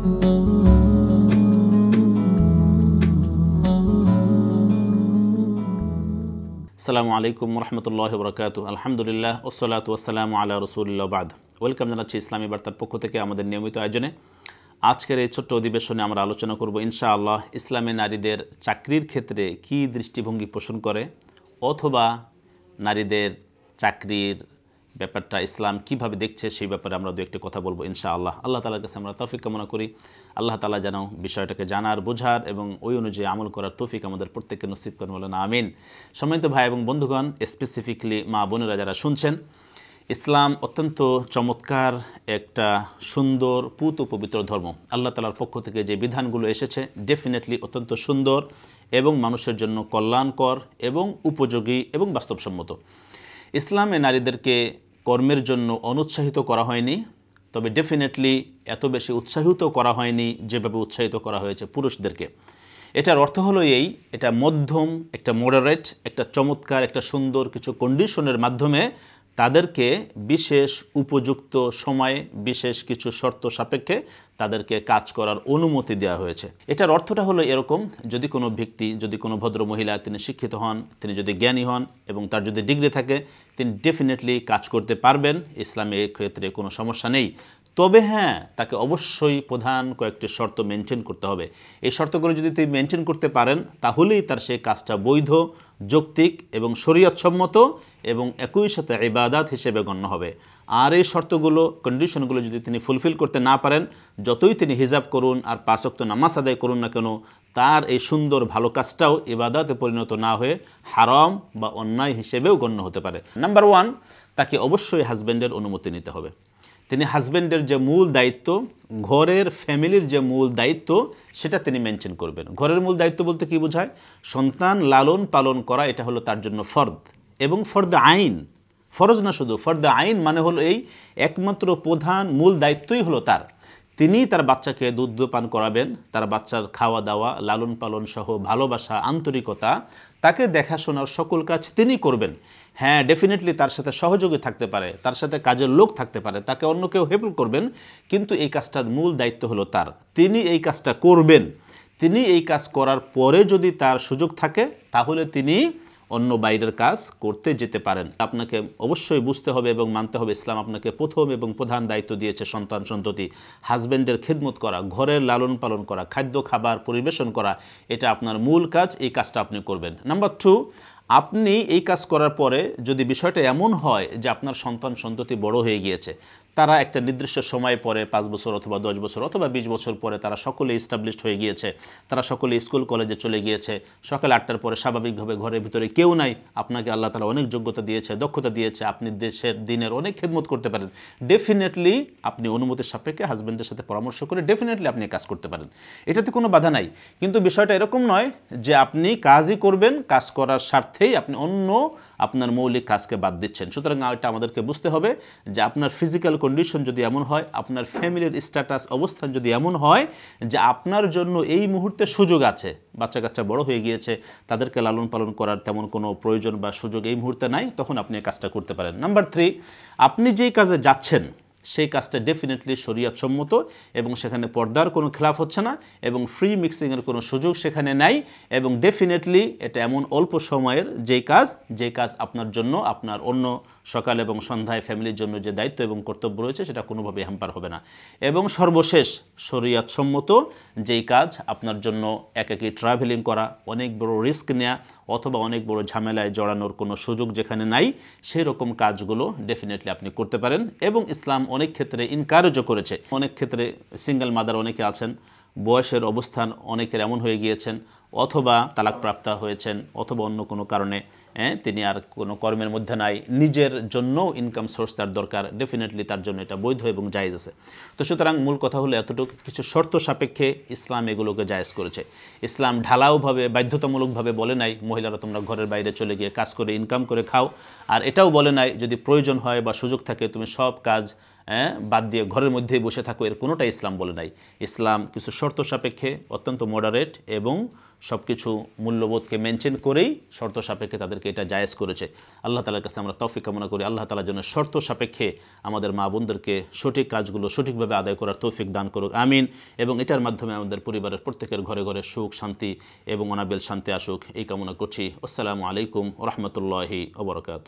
আসসালামু আলাইকুম রহমতুল্লাহ বরকাত আলহামদুলিল্লাহ ওসলাত ওসালাম আল্লাহ রসুল্লাহ বাদ ওয়েলকাম জানাচ্ছি ইসলামী বার্তার পক্ষ থেকে আমাদের নিয়মিত আয়োজনে আজকের এই ছোট্ট অধিবেশনে আমরা আলোচনা করব ইনশাআল্লাহ ইসলামে নারীদের চাকরির ক্ষেত্রে কি দৃষ্টিভঙ্গি পোষণ করে অথবা নারীদের চাকরির ব্যাপারটা ইসলাম কিভাবে দেখছে সেই ব্যাপারে আমরা দু একটি কথা বলবো ইনশা আল্লাহ আল্লাহ তালার কাছে আমরা তৌফিক কামনা করি আল্লাহ তালা যেন বিষয়টাকে জানার বোঝার এবং ওই অনুযায়ী আমল করার তৌফিক আমাদের প্রত্যেককে নসিব করেন বলেন আমিন সম্মানিত ভাই এবং বন্ধুগণ স্পেসিফিকলি মা বোনেরা যারা শুনছেন ইসলাম অত্যন্ত চমৎকার একটা সুন্দর পুত পবিত্র ধর্ম আল্লাহ তালার পক্ষ থেকে যে বিধানগুলো এসেছে ডেফিনেটলি অত্যন্ত সুন্দর এবং মানুষের জন্য কল্যাণকর এবং উপযোগী এবং বাস্তবসম্মত ইসলামে নারীদেরকে কর্মের জন্য অনুৎসাহিত করা হয়নি তবে ডেফিনেটলি এত বেশি উৎসাহিত করা হয়নি যেভাবে উৎসাহিত করা হয়েছে পুরুষদেরকে এটার অর্থ হলো এই এটা মধ্যম একটা মডারেট একটা চমৎকার একটা সুন্দর কিছু কন্ডিশনের মাধ্যমে তাদেরকে বিশেষ উপযুক্ত সময়ে বিশেষ কিছু শর্ত সাপেক্ষে তাদেরকে কাজ করার অনুমতি দেওয়া হয়েছে এটার অর্থটা হলো এরকম যদি কোনো ব্যক্তি যদি কোনো ভদ্র মহিলা তিনি শিক্ষিত হন তিনি যদি জ্ঞানী হন এবং তার যদি ডিগ্রি থাকে তিনি ডেফিনেটলি কাজ করতে পারবেন ইসলামে ক্ষেত্রে কোনো সমস্যা নেই তবে হ্যাঁ তাকে অবশ্যই প্রধান কয়েকটি শর্ত মেনটেন করতে হবে এই শর্তগুলো যদি তিনি মেনটেন করতে পারেন তাহলেই তার সেই কাজটা বৈধ যৌক্তিক এবং শরীয়ৎসম্মত এবং একই সাথে ইবাদাত হিসেবে গণ্য হবে আর এই শর্তগুলো কন্ডিশনগুলো যদি তিনি ফুলফিল করতে না পারেন যতই তিনি হিজাব করুন আর পাশক্ত নামাজ আদায় করুন না কেন তার এই সুন্দর ভালো কাজটাও ইবাদাতে পরিণত না হয়ে হারাম বা অন্যায় হিসেবেও গণ্য হতে পারে নাম্বার ওয়ান তাকে অবশ্যই হাজব্যান্ডের অনুমতি নিতে হবে তিনি হাজব্যান্ডের যে মূল দায়িত্ব ঘরের ফ্যামিলির যে মূল দায়িত্ব সেটা তিনি মেনশন করবেন ঘরের মূল দায়িত্ব বলতে কি বোঝায় সন্তান লালন পালন করা এটা হলো তার জন্য ফর্দ এবং ফর দ্য আইন ফরজ না শুধু ফর দ্য আইন মানে হলো এই একমাত্র প্রধান মূল দায়িত্বই হলো তার তিনি তার বাচ্চাকে দুধ পান করাবেন তার বাচ্চার খাওয়া দাওয়া লালন পালন সহ ভালোবাসা আন্তরিকতা তাকে দেখাশোনার সকল কাজ তিনি করবেন হ্যাঁ ডেফিনেটলি তার সাথে সহযোগী থাকতে পারে তার সাথে কাজের লোক থাকতে পারে তাকে অন্য কেউ হেল্প করবেন কিন্তু এই কাজটার মূল দায়িত্ব হলো তার তিনি এই কাজটা করবেন তিনি এই কাজ করার পরে যদি তার সুযোগ থাকে তাহলে তিনি অন্য বাইরের কাজ করতে যেতে পারেন আপনাকে অবশ্যই বুঝতে হবে এবং মানতে হবে ইসলাম আপনাকে প্রথম এবং প্রধান দায়িত্ব দিয়েছে সন্তান সন্ততি হাজব্যান্ডের খেদমত করা ঘরের লালন পালন করা খাদ্য খাবার পরিবেশন করা এটা আপনার মূল কাজ এই কাজটা আপনি করবেন নাম্বার টু আপনি এই কাজ করার পরে যদি বিষয়টা এমন হয় যে আপনার সন্তান সন্ততি বড় হয়ে গিয়েছে তারা একটা নির্দিষ্ট সময় পরে পাঁচ বছর অথবা দশ বছর অথবা বিশ বছর পরে তারা সকলে ইস্টাবলিশড হয়ে গিয়েছে তারা সকলে স্কুল কলেজে চলে গিয়েছে সকাল আটটার পরে স্বাভাবিকভাবে ঘরের ভিতরে কেউ নাই আপনাকে আল্লাহ তালা অনেক যোগ্যতা দিয়েছে দক্ষতা দিয়েছে আপনি দেশের দিনের অনেক খেদমত করতে পারেন ডেফিনেটলি আপনি অনুমতির সাপেক্ষে হাজব্যান্ডের সাথে পরামর্শ করে ডেফিনেটলি আপনি কাজ করতে পারেন এটাতে কোনো বাধা নাই কিন্তু বিষয়টা এরকম নয় যে আপনি কাজই করবেন কাজ করার স্বার্থেই আপনি অন্য আপনার মৌলিক কাজকে বাদ দিচ্ছেন সুতরাং এটা আমাদেরকে বুঝতে হবে যে আপনার ফিজিক্যাল কন্ডিশন যদি এমন হয় আপনার ফ্যামিলির স্ট্যাটাস অবস্থান যদি এমন হয় যে আপনার জন্য এই মুহূর্তে সুযোগ আছে বাচ্চা কাচ্চা বড় হয়ে গিয়েছে তাদেরকে লালন পালন করার তেমন কোনো প্রয়োজন বা সুযোগ এই মুহূর্তে নাই তখন আপনি কাজটা করতে পারেন নাম্বার থ্রি আপনি যেই কাজে যাচ্ছেন সেই কাজটা ডেফিনেটলি সম্মত এবং সেখানে পর্দার কোনো খেলাফ হচ্ছে না এবং ফ্রি মিক্সিংয়ের কোনো সুযোগ সেখানে নাই এবং ডেফিনেটলি এটা এমন অল্প সময়ের যেই কাজ যেই কাজ আপনার জন্য আপনার অন্য সকাল এবং সন্ধ্যায় ফ্যামিলির জন্য যে দায়িত্ব এবং কর্তব্য রয়েছে সেটা কোনোভাবেই হ্যাম্পার হবে না এবং সর্বশেষ শরীয়তসম্মত যেই কাজ আপনার জন্য এক একই ট্রাভেলিং করা অনেক বড় রিস্ক নেওয়া অথবা অনেক বড় ঝামেলায় জড়ানোর কোনো সুযোগ যেখানে নাই সেই রকম কাজগুলো ডেফিনেটলি আপনি করতে পারেন এবং ইসলাম অনেক ক্ষেত্রে ইনকারেজও করেছে অনেক ক্ষেত্রে সিঙ্গেল মাদার অনেকে আছেন বয়সের অবস্থান অনেকের এমন হয়ে গিয়েছেন অথবা তালাকপ্রাপ্ত হয়েছেন অথবা অন্য কোনো কারণে তিনি আর কোনো কর্মের মধ্যে নাই নিজের জন্য ইনকাম সোর্স তার দরকার ডেফিনেটলি তার জন্য এটা বৈধ এবং জায়জ আছে তো সুতরাং মূল কথা হলো এতটুকু কিছু শর্ত সাপেক্ষে ইসলাম এগুলোকে জায়জ করেছে ইসলাম ঢালাওভাবে বাধ্যতামূলকভাবে বলে নাই মহিলারা তোমরা ঘরের বাইরে চলে গিয়ে কাজ করে ইনকাম করে খাও আর এটাও বলে নাই যদি প্রয়োজন হয় বা সুযোগ থাকে তুমি সব কাজ হ্যাঁ বাদ দিয়ে ঘরের মধ্যে বসে থাকো এর কোনোটা ইসলাম বলে নাই ইসলাম কিছু শর্ত সাপেক্ষে অত্যন্ত মডারেট এবং সব কিছু মূল্যবোধকে মেনটেন করেই শর্ত সাপেক্ষে তাদেরকে এটা জায়েজ করেছে আল্লাহ তালার কাছে আমরা তফিক কামনা করি আল্লাহ তালার জন্য শর্ত সাপেক্ষে আমাদের মা বোনদেরকে সঠিক কাজগুলো সঠিকভাবে আদায় করার তৌফিক দান করুক আমিন এবং এটার মাধ্যমে আমাদের পরিবারের প্রত্যেকের ঘরে ঘরে সুখ শান্তি এবং অনাবেল শান্তি আসুক এই কামনা করছি আসসালামু আলাইকুম রহমতুল্লাহি ওবরকাত